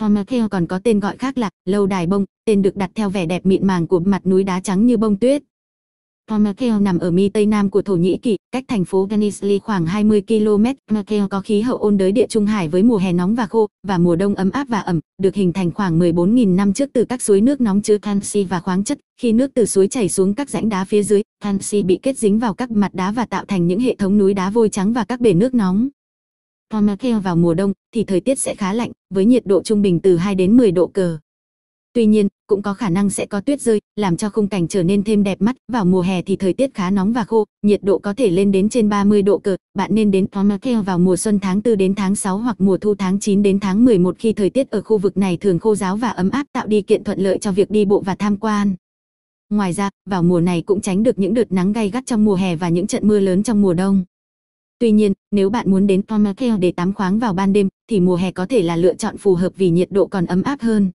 Pomakel còn có tên gọi khác là lâu đài bông, tên được đặt theo vẻ đẹp mịn màng của mặt núi đá trắng như bông tuyết. Pomakel nằm ở mi tây nam của Thổ Nhĩ Kỳ, cách thành phố Denizli khoảng 20 km. Pomakel có khí hậu ôn đới địa trung hải với mùa hè nóng và khô, và mùa đông ấm áp và ẩm, được hình thành khoảng 14.000 năm trước từ các suối nước nóng chứa canxi và khoáng chất. Khi nước từ suối chảy xuống các rãnh đá phía dưới, canxi bị kết dính vào các mặt đá và tạo thành những hệ thống núi đá vôi trắng và các bể nước nóng. Hamakeo vào mùa đông thì thời tiết sẽ khá lạnh, với nhiệt độ trung bình từ 2 đến 10 độ cờ. Tuy nhiên, cũng có khả năng sẽ có tuyết rơi, làm cho khung cảnh trở nên thêm đẹp mắt. Vào mùa hè thì thời tiết khá nóng và khô, nhiệt độ có thể lên đến trên 30 độ cờ. Bạn nên đến Tomakel vào mùa xuân tháng 4 đến tháng 6 hoặc mùa thu tháng 9 đến tháng 11 khi thời tiết ở khu vực này thường khô ráo và ấm áp tạo điều kiện thuận lợi cho việc đi bộ và tham quan. Ngoài ra, vào mùa này cũng tránh được những đợt nắng gay gắt trong mùa hè và những trận mưa lớn trong mùa đông. Tuy nhiên, nếu bạn muốn đến Pomarkeo để tắm khoáng vào ban đêm, thì mùa hè có thể là lựa chọn phù hợp vì nhiệt độ còn ấm áp hơn.